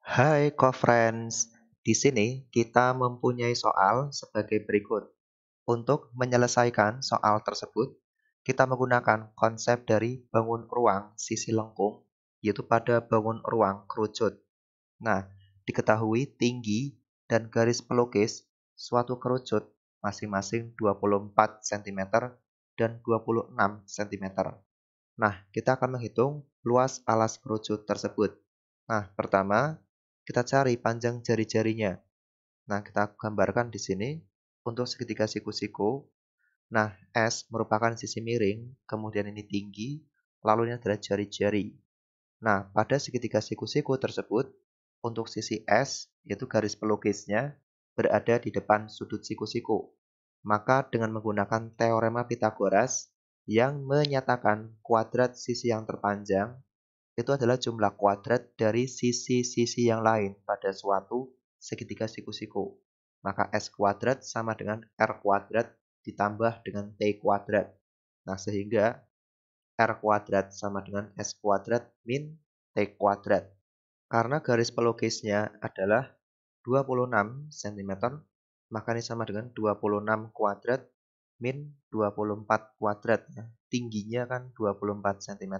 Hai co-friends, di sini kita mempunyai soal sebagai berikut. Untuk menyelesaikan soal tersebut, kita menggunakan konsep dari bangun ruang sisi lengkung, yaitu pada bangun ruang kerucut. Nah, diketahui tinggi dan garis pelukis suatu kerucut masing-masing 24 cm dan 26 cm. Nah, kita akan menghitung luas alas kerucut tersebut. Nah, pertama kita cari panjang jari-jarinya. Nah, kita gambarkan di sini untuk segitiga siku-siku. Nah, S merupakan sisi miring, kemudian ini tinggi, lalu ini adalah jari-jari. Nah, pada segitiga siku-siku tersebut, untuk sisi S, yaitu garis pelukisnya, berada di depan sudut siku-siku. Maka dengan menggunakan teorema Pitagoras yang menyatakan kuadrat sisi yang terpanjang itu adalah jumlah kuadrat dari sisi-sisi yang lain pada suatu segitiga siku-siku. Maka S kuadrat sama dengan R kuadrat ditambah dengan T kuadrat. Nah, sehingga R kuadrat sama dengan S kuadrat min T kuadrat. Karena garis pelukisnya adalah 26 cm, maka ini sama dengan 26 kuadrat min 24 kuadrat. Nah, tingginya kan 24 cm.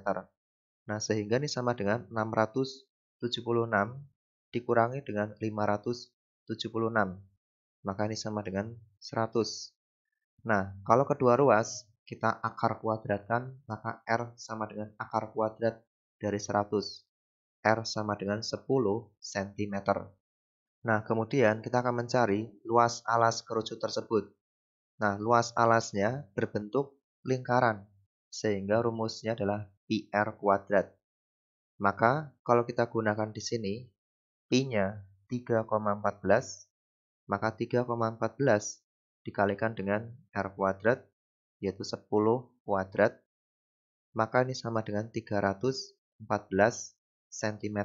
Nah, sehingga ini sama dengan 676 dikurangi dengan 576. Maka ini sama dengan 100. Nah, kalau kedua ruas kita akar kuadratkan, maka R sama dengan akar kuadrat dari 100. R sama dengan 10 cm. Nah, kemudian kita akan mencari luas alas kerucut tersebut. Nah, luas alasnya berbentuk lingkaran, sehingga rumusnya adalah PR kuadrat. Maka kalau kita gunakan di sini, pi nya 3,14, maka 3,14 dikalikan dengan R kuadrat, yaitu 10 kuadrat, maka ini sama dengan 314 cm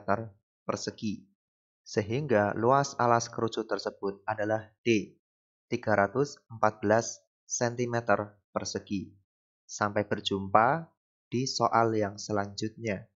persegi. Sehingga luas alas kerucut tersebut adalah D, 314 cm persegi. Sampai berjumpa di soal yang selanjutnya.